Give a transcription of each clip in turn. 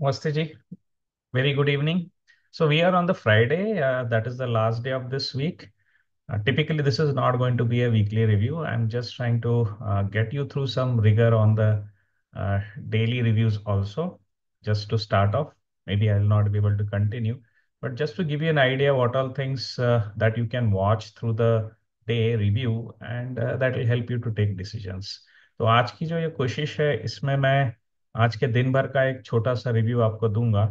Vastiji, very good evening. So we are on the Friday. Uh, that is the last day of this week. Uh, typically, this is not going to be a weekly review. I'm just trying to uh, get you through some rigor on the uh, daily reviews also, just to start off. Maybe I'll not be able to continue, but just to give you an idea what all things uh, that you can watch through the day review, and uh, that will help you to take decisions. So, today's question is, ये कोशिश आज के दिन भर का एक छोटा सा रिव्यू आपको दूंगा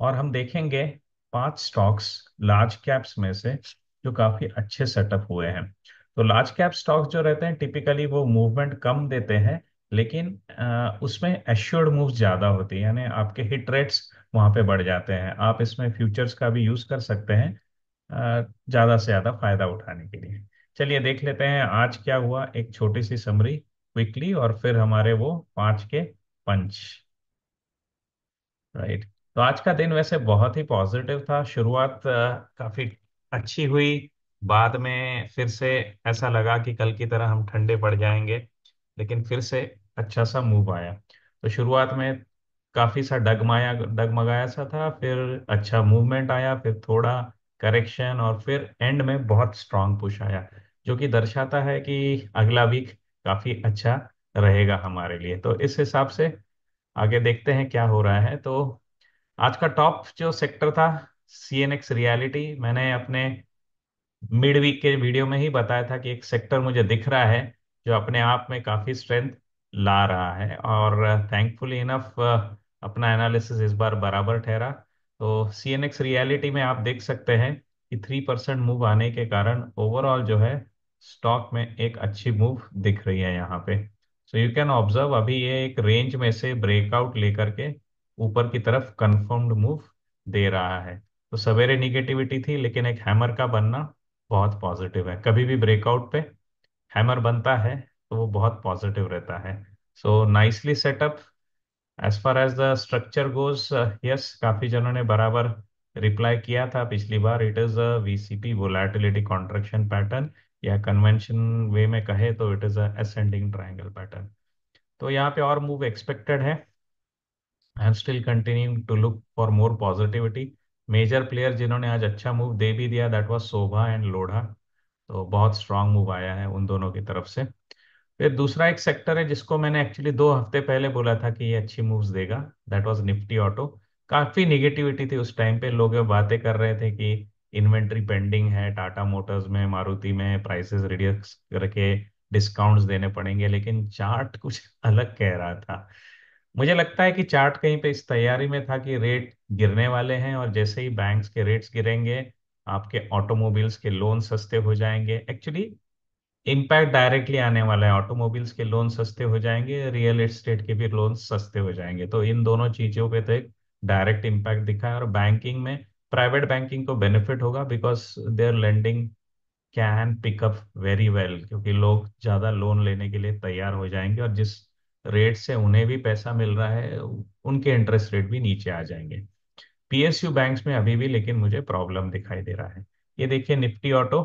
और हम देखेंगे पांच स्टॉक्स लार्ज कैप्स में से जो काफी अच्छे सेटअप हुए हैं तो लार्ज कैप स्टॉक्स जो रहते हैं टिपिकली वो मूवमेंट कम देते हैं लेकिन आ, उसमें एश्योर्ड मूव ज्यादा होती है यानी आपके हिट रेट्स वहां पे बढ़ जाते हैं आप इसमें फ्यूचर्स का भी यूज कर सकते हैं ज्यादा से ज्यादा फायदा उठाने के लिए चलिए देख लेते हैं आज क्या हुआ एक छोटी सी समरी क्विकली और फिर हमारे वो पांच के पंच राइट तो आज का दिन वैसे बहुत ही पॉजिटिव था शुरुआत काफी अच्छी हुई बाद में फिर से ऐसा लगा कि कल की तरह हम ठंडे पड़ जाएंगे लेकिन फिर से अच्छा सा मूव आया तो शुरुआत में काफी सा डगमाया डगमगाया सा था फिर अच्छा मूवमेंट आया फिर थोड़ा करेक्शन और फिर एंड में बहुत स्ट्रांग पुश आया जो कि दर्शाता है कि अगला वीक काफी अच्छा रहेगा हमारे लिए तो इस हिसाब से आगे देखते हैं क्या हो रहा है तो आज का टॉप जो सेक्टर था सी एन एक्स रियालिटी मैंने अपने मिड वीक के वीडियो में ही बताया था कि एक सेक्टर मुझे दिख रहा है जो अपने आप में काफ़ी स्ट्रेंथ ला रहा है और थैंकफुली इनफ अपना एनालिसिस इस बार बराबर ठहरा तो सी एन एक्स रियलिटी में आप देख सकते हैं कि थ्री परसेंट मूव आने के कारण ओवरऑल जो है स्टॉक में एक अच्छी मूव दिख रही है यहाँ पे सो यू कैन ऑब्जर्व अभी ये एक रेंज में से ब्रेकआउट लेकर के ऊपर की तरफ कन्फर्म्ड मूव दे रहा है तो सवेरे निगेटिविटी थी लेकिन एक हैमर का बनना बहुत पॉजिटिव है कभी भी ब्रेकआउट पे हैमर बनता है तो वो बहुत पॉजिटिव रहता है so nicely setup as far as the structure goes yes काफी जनों ने बराबर रिप्लाई किया था पिछली बार it is VCP volatility contraction pattern या कन्वेंशन वे में कहे तो it is ascending triangle pattern तो यहाँ पे और मूव एक्सपेक्टेड है I am still continuing to look for more positivity major player जिन्होंने आज अच्छा मूव दे भी दिया that was Sobha and Lodha तो बहुत स्ट्रांग मूव आया है उन दोनों की तरफ से फिर दूसरा एक सेक्टर है जिसको मैंने एक्चुअली दो हफ्ते पहले बोला था कि ये अच्छी मूव्स देगा दैट वाज निफ्टी ऑटो काफी निगेटिविटी थी उस टाइम पे लोग बातें कर रहे थे कि इन्वेंट्री पेंडिंग है टाटा मोटर्स में मारुति में प्राइसेस रिड्यूस करके डिस्काउंट्स देने पड़ेंगे लेकिन चार्ट कुछ अलग कह रहा था मुझे लगता है कि चार्ट कहीं पे इस तैयारी में था कि रेट गिरने वाले हैं और जैसे ही बैंक्स के रेट्स गिरेंगे आपके ऑटोमोबाइल्स के लोन सस्ते हो जाएंगे एक्चुअली इम्पैक्ट डायरेक्टली आने वाला है ऑटोमोबाइल्स के लोन सस्ते हो जाएंगे रियल एस्टेट के भी लोन सस्ते हो जाएंगे तो इन दोनों चीजों पे तो एक डायरेक्ट इम्पैक्ट दिखा है और बैंकिंग में प्राइवेट बैंकिंग को बेनिफिट होगा because there lending can pick up very well क्योंकि लोग ज़्यादा लोन लेने के लिए तैयार हो जाएंगे और जिस रेट से उन्हें भी पैसा मिल रहा है उनके इंटरेस्ट रेट भी नीचे आ जाएंगे पीएसयू बैंक्स में अभी भी लेकिन मुझे प्रॉब्लम दिखाई दे रहा है ये देखिए निफ्टी ऑटो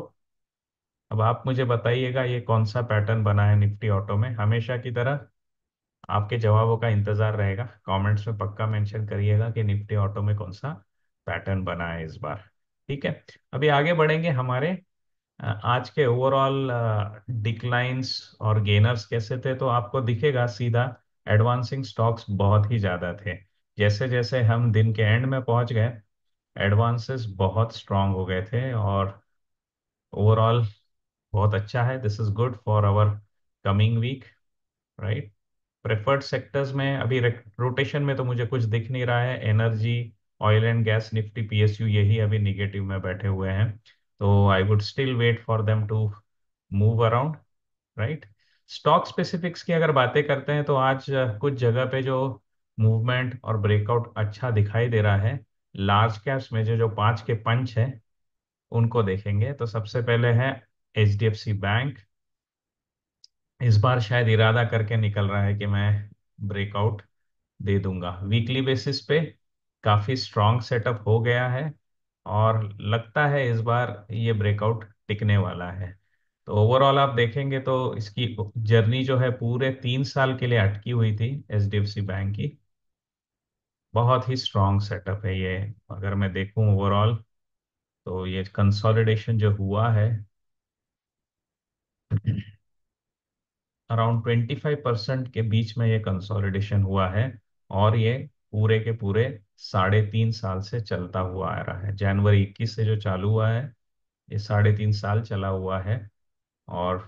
अब आप मुझे बताइएगा ये कौन सा पैटर्न बना है निफ्टी ऑटो में हमेशा की तरह आपके जवाबों का इंतजार रहेगा कमेंट्स में पक्का मेंशन करिएगा कि निफ्टी ऑटो में कौन सा पैटर्न बना है इस बार ठीक है अभी आगे बढ़ेंगे हमारे आज के ओवरऑल डिक्लाइंस और गेनर्स कैसे थे तो आपको दिखेगा सीधा एडवांसिंग स्टॉक्स बहुत ही ज्यादा थे जैसे जैसे हम दिन के एंड में पहुंच गए एडवांसेस बहुत स्ट्रांग हो गए थे और ओवरऑल बहुत अच्छा है this is good for our coming week right preferred sectors में अभी रोटेशन में तो मुझे कुछ दिख नहीं रहा है energy oil and gas Nifty PSU यही अभी निगेटिव में बैठे हुए हैं तो I would still wait for them to move around right stock specifics की अगर बातें करते हैं तो आज कुछ जगह पे जो मूवमेंट और ब्रेकआउट अच्छा दिखाई दे रहा है लार्ज कैप्स में जो जो पांच के पंच है उनको देखेंगे तो सबसे पहले है H D F C bank इस बार शायद इरादा करके निकल रहा है कि मैं ब्रेकआउट दे दूंगा वीकली बेसिस पे काफी स्ट्रांग सेटअप हो गया है और लगता है इस बार ये ब्रेकआउट टिकने वाला है तो ओवरऑल आप देखेंगे तो इसकी जर्नी जो है पूरे तीन साल के लिए अटकी हुई थी एच बैंक की बहुत ही स्ट्रांग सेटअप है ये अगर मैं देखूं ओवरऑल तो ये कंसोलिडेशन जो हुआ है अराउंड ट्वेंटी फाइव परसेंट के बीच में ये कंसोलिडेशन हुआ है और ये पूरे के पूरे साढ़े तीन साल से चलता हुआ आ रहा है जनवरी इक्कीस से जो चालू हुआ है ये साढ़े तीन साल चला हुआ है और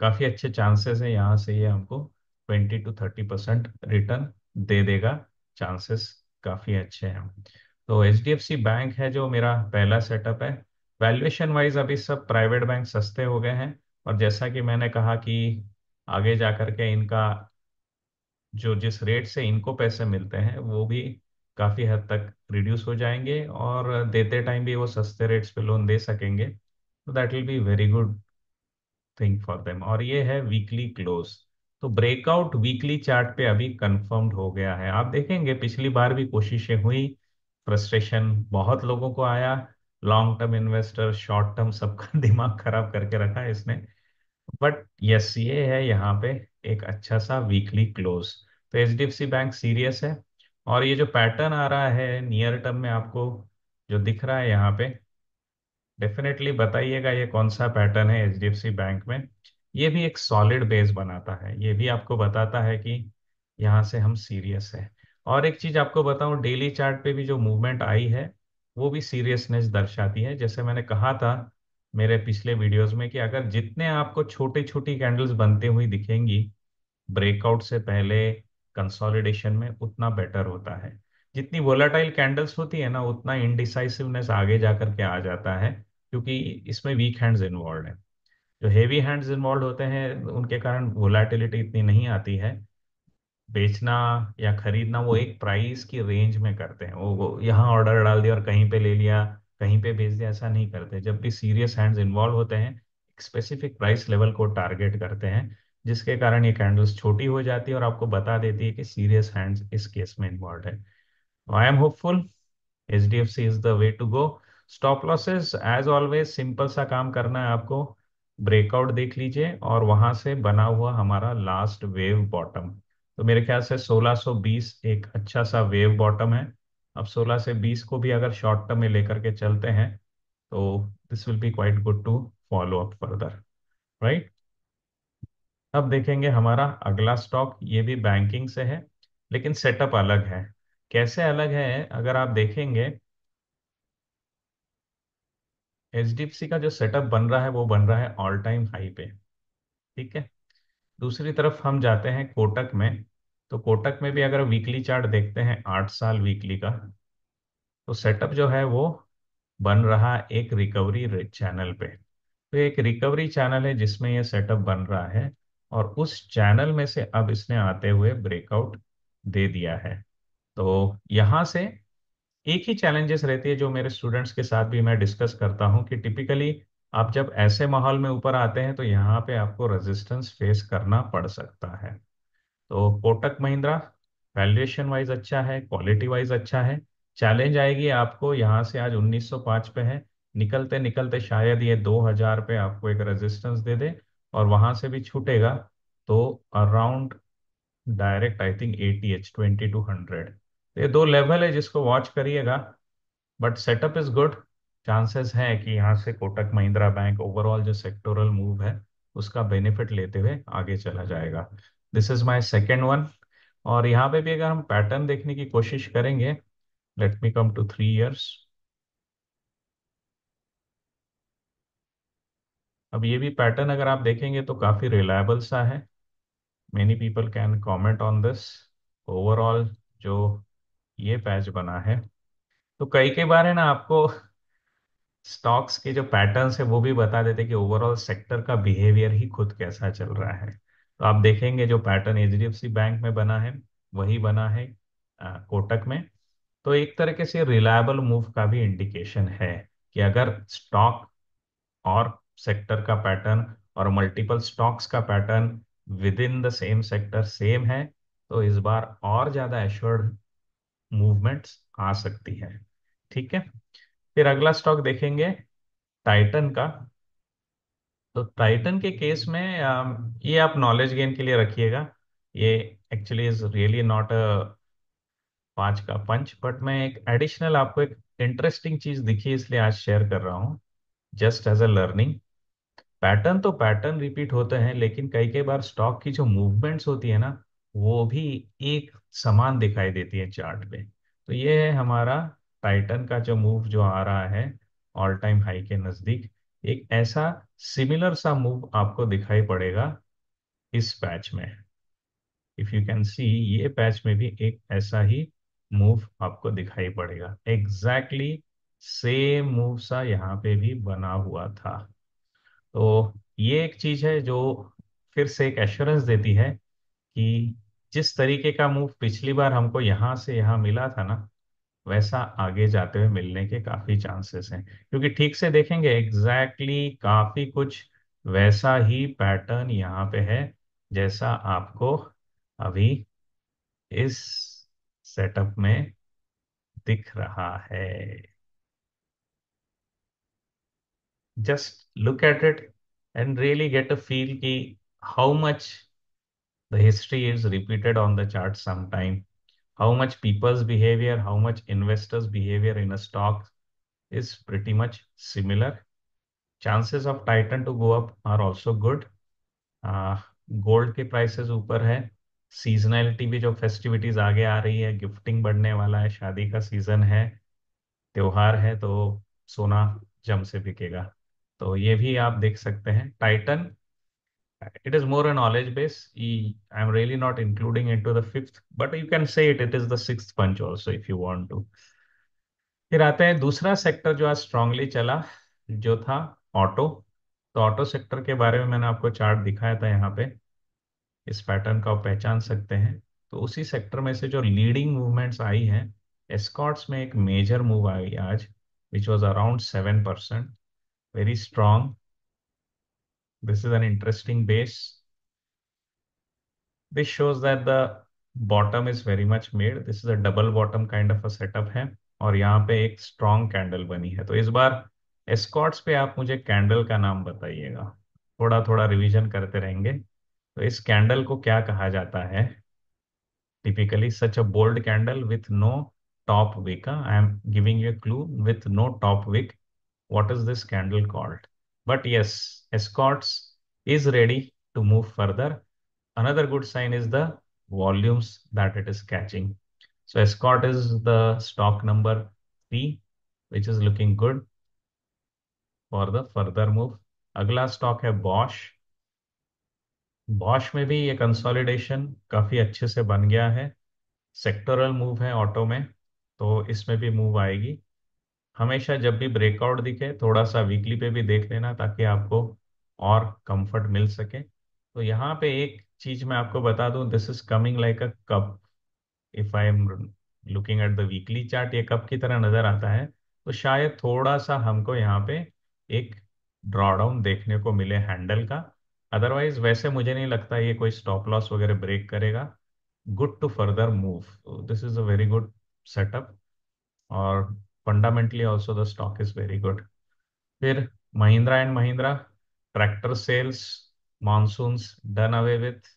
काफ़ी अच्छे चांसेस हैं यहाँ से ये हमको twenty two thirty percent return दे देगा चांसेस काफ़ी अच्छे हैं तो H D F C bank है जो मेरा पहला सेटअप है वैल्यूएशन वाइज अभी सब प्राइवेट बैंक सस्ते हो गए हैं और जैसा कि मैंने कहा कि आगे जाकर के इनका जो जिस रेट से इनको पैसे मिलते हैं वो भी काफी हद तक रिड्यूस हो जाएंगे और देते टाइम भी वो सस्ते रेट्स पे लोन दे सकेंगे तो that will be very good thing for them और ये है वीकली क्लोज तो ब्रेकआउट वीकली चार्ट पे अभी कंफर्म्ड हो गया है आप देखेंगे पिछली बार भी कोशिशें हुई फ्रस्ट्रेशन बहुत लोगों को आया long term investor short term सबका दिमाग खराब करके रखा है इसने बट यस ये है यहाँ पे एक अच्छा सा वीकली क्लोज तो H D F C bank serious है और ये जो पैटर्न आ रहा है नियर टर्म में आपको जो दिख रहा है यहाँ पे डेफिनेटली बताइएगा ये कौन सा पैटर्न है H D F C bank में ये भी एक सॉलिड बेस बनाता है ये भी आपको बताता है कि यहाँ से हम सीरियस है और एक चीज आपको बताऊं डेली चार्ट पे भी जो मूवमेंट आई है वो भी सीरियसनेस दर्शाती है जैसे मैंने कहा था मेरे पिछले वीडियोस में कि अगर जितने आपको छोटी छोटी कैंडल्स बनते हुई दिखेंगी ब्रेकआउट से पहले कंसोलिडेशन में उतना बेटर होता है जितनी वोलाटाइल कैंडल्स होती है ना उतना इनडिसाइसिवनेस आगे जाकर के आ जाता है क्योंकि इसमें वीक हैंड्स इन्वॉल्व है जो हेवी हैंड्स इन्वॉल्व होते हैं उनके कारण वोलाटिलिटी इतनी नहीं आती है बेचना या खरीदना वो एक प्राइस की रेंज में करते हैं वो, वो यहाँ ऑर्डर डाल दिया और कहीं पे ले लिया कहीं पे भेज दिया ऐसा नहीं करते जब भी सीरियस हैंड्स इन्वॉल्व होते हैं स्पेसिफिक प्राइस लेवल को टारगेट करते हैं जिसके कारण ये कैंडल्स छोटी हो जाती है और आपको बता देती है कि सीरियस हैंड्स इस केस में इन्वॉल्व है I am hopeful H D F C is the way to go stop losses as always simple सा काम करना है आपको ब्रेकआउट देख लीजिए और वहां से बना हुआ हमारा लास्ट वेव बॉटम तो मेरे ख्याल से 1620 एक अच्छा सा वेव बॉटम है अब 16 से 20 को भी अगर शॉर्ट टर्म में लेकर के चलते हैं तो this will be quite good to follow up further right अब देखेंगे हमारा अगला स्टॉक ये भी बैंकिंग से है लेकिन सेटअप अलग है कैसे अलग है अगर आप देखेंगे एच का जो सेटअप बन रहा है वो बन रहा है ऑल टाइम हाई पे ठीक है दूसरी तरफ हम जाते हैं कोटक में तो कोटक में भी अगर वीकली चार्ट देखते हैं आठ साल वीकली का तो सेटअप जो है वो बन रहा एक रिकवरी चैनल पे तो एक रिकवरी चैनल है जिसमें ये सेटअप बन रहा है और उस चैनल में से अब इसने आते हुए ब्रेकआउट दे दिया है तो यहां से एक ही चैलेंजेस रहती है जो मेरे स्टूडेंट्स के साथ भी मैं डिस्कस करता हूं कि टिपिकली आप जब ऐसे माहौल में ऊपर आते हैं तो यहाँ पे आपको रेजिस्टेंस फेस करना पड़ सकता है तो कोटक महिंद्रा वैल्यूएशन वाइज अच्छा है क्वालिटी वाइज अच्छा है चैलेंज आएगी आपको यहाँ से आज 1905 पे है निकलते निकलते शायद ये 2000 पे आपको एक रेजिस्टेंस दे दे और वहां से भी छूटेगा तो around direct I think eighty H twenty two hundred तो ये दो लेवल है जिसको वॉच करिएगा but setup is good chances है कि यहाँ से कोटक महिंद्रा बैंक ओवरऑल जो सेक्टोरल मूव है उसका बेनिफिट लेते हुए आगे चला जाएगा this is my second one और यहाँ पे भी अगर हम पैटर्न देखने की कोशिश करेंगे let me come to three years अब ये भी पैटर्न अगर आप देखेंगे तो काफी रिलायबल सा है many people can comment on this overall जो ये पैच बना है तो कई कई बार है ना आपको स्टॉक्स के जो पैटर्न्स है वो भी बता देते कि ओवरऑल सेक्टर का बिहेवियर ही खुद कैसा चल रहा है तो आप देखेंगे जो पैटर्न एच बैंक में बना है वही बना है आ, कोटक में तो एक तरीके से रिलायबल मूव का भी इंडिकेशन है कि अगर स्टॉक और सेक्टर का पैटर्न और मल्टीपल स्टॉक्स का pattern within the same sector same है तो इस बार और ज्यादा एश्योर्ड मूवमेंट्स आ सकती है ठीक है फिर अगला स्टॉक देखेंगे टाइटन का तो टाइटन के केस में um, ये आप नॉलेज गेन के लिए रखिएगा ये actually is really not a पांच का पंच बट मैं एक एडिशनल आपको एक इंटरेस्टिंग चीज दिखी इसलिए आज शेयर कर रहा हूँ just as a learning pattern तो पैटर्न रिपीट होते हैं लेकिन कई कई बार स्टॉक की जो मूवमेंट्स होती है ना वो भी एक समान दिखाई देती है चार्ट पे तो ये है हमारा टाइटन का जो मूव जो आ रहा है ऑल टाइम हाई के नजदीक एक ऐसा सिमिलर सा मूव आपको दिखाई पड़ेगा इस पैच में इफ यू कैन सी ये पैच में भी एक ऐसा ही मूव आपको दिखाई पड़ेगा एग्जैक्टली सेम मूव सा यहाँ पे भी बना हुआ था तो ये एक चीज है जो फिर से एक एश्योरेंस देती है कि जिस तरीके का मूव पिछली बार हमको यहां से यहाँ मिला था ना वैसा आगे जाते हुए मिलने के काफी चांसेस हैं क्योंकि ठीक से देखेंगे एग्जैक्टली exactly काफी कुछ वैसा ही पैटर्न यहाँ पे है जैसा आपको अभी इस सेटअप में दिख रहा है just look at it and really get a feel ki how much the history is repeated on the chart sometime how much people's behavior how much investors behavior in a stock is pretty much similar chances of titan to go up are also good uh, gold ke prices upar hai seasonality भी जो festivities आगे आ रही है gifting बढ़ने वाला है शादी का सीजन है त्योहार है तो सोना जम से बिकेगा तो ये भी आप देख सकते हैं Titan more is more a I am really not including including to the fifth but you can say it it is the six punch also if you want to फिर आते हैं दूसरा सेक्टर जो आज स्ट्रांगली चला जो था auto तो ऑटो सेक्टर के बारे में मैंने आपको चार्ट दिखाया था यहाँ पे इस पैटर्न का आप पहचान सकते हैं तो उसी सेक्टर में से जो लीडिंग मूवमेंट्स आई हैं एस्कॉट्स में एक मेजर मूव आई आज which was around seven percent very strong. This is an interesting base. This shows that the bottom is very much made this is a double bottom kind of a setup है और यहाँ पे एक strong candle बनी है तो इस बार Escorts पे आप मुझे कैंडल का नाम बताइएगा थोड़ा थोड़ा रिवीजन करते रहेंगे तो इस कैंडल को क्या कहा जाता है typically such a bold candle with no top wick I am giving you clue with no top wick what is this candle called. But yes, escorts is ready to move further. Another good sign is the volumes that it is catching. So escort is the stock number p which is looking good for the further move. agla stock hai bosch bosch mein bhi ye consolidation kafi acche se ban gaya hai sectoral move hai auto mein to isme bhi move aayegi हमेशा जब भी breakout दिखे थोड़ा सा weekly पे भी देख लेना ताकि आपको और कंफर्ट मिल सके तो यहाँ पे एक चीज मैं आपको बता दूं this is coming like a cup if I am looking at the weekly chart ये कप की तरह नजर आता है तो शायद थोड़ा सा हमको यहाँ पे एक ड्रॉडाउन देखने को मिले हैंडल का अदरवाइज वैसे मुझे नहीं लगता ये कोई स्टॉप लॉस वगैरह ब्रेक करेगा good to further move this is a very good setup और fundamentally also the stock is very good फिर Mahindra and Mahindra tractor sales monsoons done away with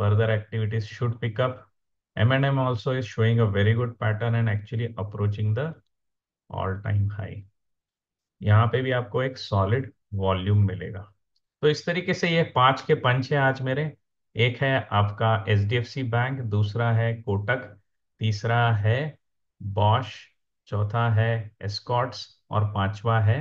further activities should pick up m&m also is showing a very good pattern and actually approaching the all time high यहाँ पे भी आपको एक solid volume मिलेगा तो इस तरीके से ये पांच के पंच है आज मेरे एक है आपका एच बैंक दूसरा है कोटक तीसरा है बॉश चौथा है एस्कॉट्स और पांचवा है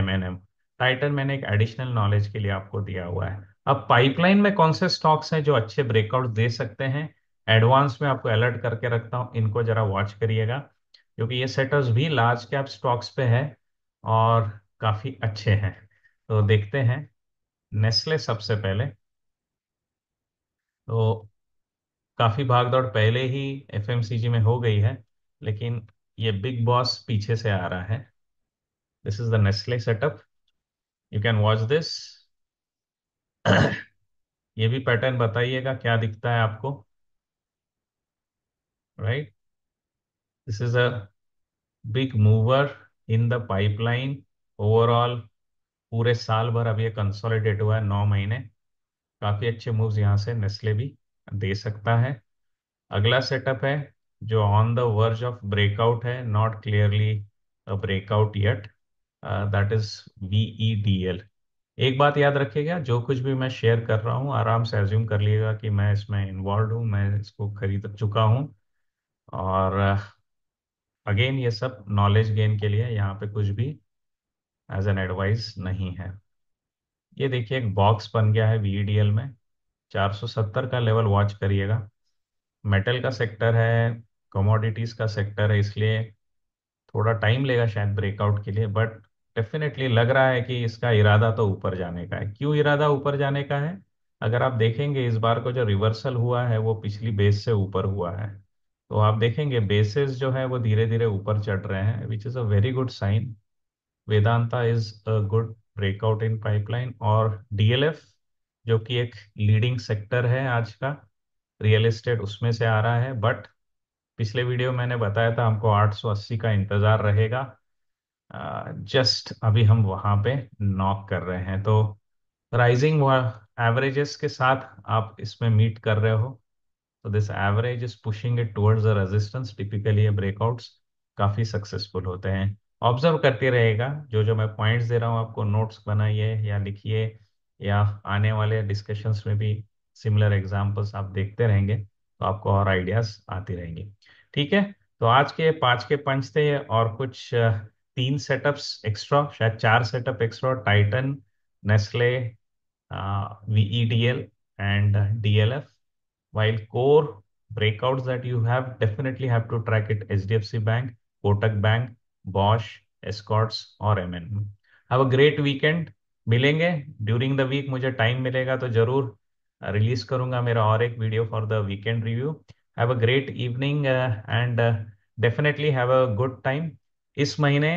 एम एन एम टाइटन मैंने एक एडिशनल नॉलेज के लिए आपको दिया हुआ है अब पाइपलाइन में कौन से स्टॉक्स हैं जो अच्छे ब्रेकआउट दे सकते हैं एडवांस में आपको अलर्ट करके रखता हूँ इनको जरा वॉच करिएगा क्योंकि ये सेटर्स भी लार्ज कैप स्टॉक्स पे है और काफी अच्छे हैं तो देखते हैं नेस्ले सबसे पहले तो काफी भागदौड़ पहले ही एफ में हो गई है लेकिन ये बिग बॉस पीछे से आ रहा है this is the Nestle setup you can watch this ये भी पैटर्न बताइएगा क्या दिखता है आपको right this is a big mover in the pipeline overall पूरे साल भर अब ये कंसोलिडेट हुआ है नौ महीने काफी अच्छे मूव्स यहाँ से नेस्ले भी दे सकता है अगला सेटअप है जो on the verge of breakout है not clearly breakout yet that is B E D L एक बात याद रखिएगा जो कुछ भी मैं शेयर कर रहा हूँ आराम से एज्यूम कर लिएगा कि मैं इसमें इन्वॉल्व हूँ मैं इसको खरीद चुका हूँ और अगेन uh, ये सब नॉलेज गेन के लिए यहाँ पे कुछ भी एज एन एडवाइस नहीं है ये देखिए एक बॉक्स बन गया है वी e में 470 का लेवल वॉच करिएगा मेटल का सेक्टर है कमोडिटीज का सेक्टर है इसलिए थोड़ा टाइम लेगा शायद ब्रेकआउट के लिए बट डेफिनेटली लग रहा है कि इसका इरादा तो ऊपर जाने का है क्यों इरादा ऊपर जाने का है अगर आप देखेंगे इस बार को जो रिवर्सल हुआ है वो पिछली बेस से ऊपर हुआ है तो आप देखेंगे बेसेस जो है वो धीरे धीरे ऊपर चढ़ रहे हैं which is a very good sign Vedanta is a good breakout in pipeline और डीएलएफ जो कि एक लीडिंग सेक्टर है आज का रियल एस्टेट उसमें से आ रहा है बट पिछले वीडियो मैंने बताया था हमको 880 का इंतज़ार रहेगा जस्ट अभी हम वहां पे नॉक कर रहे हैं तो राइजिंग एवरेजेस के साथ आप इसमें मीट कर रहे हो तो this average is pushing it towards the resistance typically ये ब्रेकआउट्स काफ़ी सक्सेसफुल होते हैं ऑब्जर्व करते रहेगा जो जो मैं पॉइंट्स दे रहा हूँ आपको नोट्स बनाइए या लिखिए या आने वाले डिस्कशंस में भी सिमिलर एग्जाम्पल्स आप देखते रहेंगे तो आपको और आइडियाज आती रहेंगे ठीक है तो आज के पांच के पंच थे और कुछ तीन सेटअप्स एक्स्ट्रा शायद चार setup extra Titan Nestle VEDL and DLF while core breakouts that you have definitely have to track it HDFC bank Kotak bank Bosch Escorts और M N have a great weekend मिलेंगे ड्यूरिंग द वीक मुझे time मिलेगा तो जरूर release करूंगा मेरा और एक video for the weekend review have a great evening and definitely have a good time इस महीने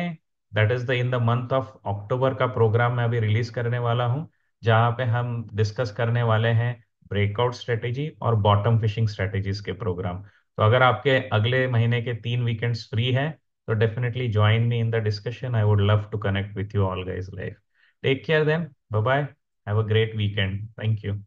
that is the in the month of October का प्रोग्राम मैं अभी रिलीज करने वाला हूँ जहाँ पे हम डिस्कस करने वाले हैं ब्रेकआउट स्ट्रेटेजी और बॉटम फिशिंग स्ट्रेटेजीज के प्रोग्राम तो अगर आपके अगले महीने के तीन वीकेंड्स फ्री है तो definitely join me in the discussion I would love to connect with you all guys life take care then bye bye have a great weekend thank you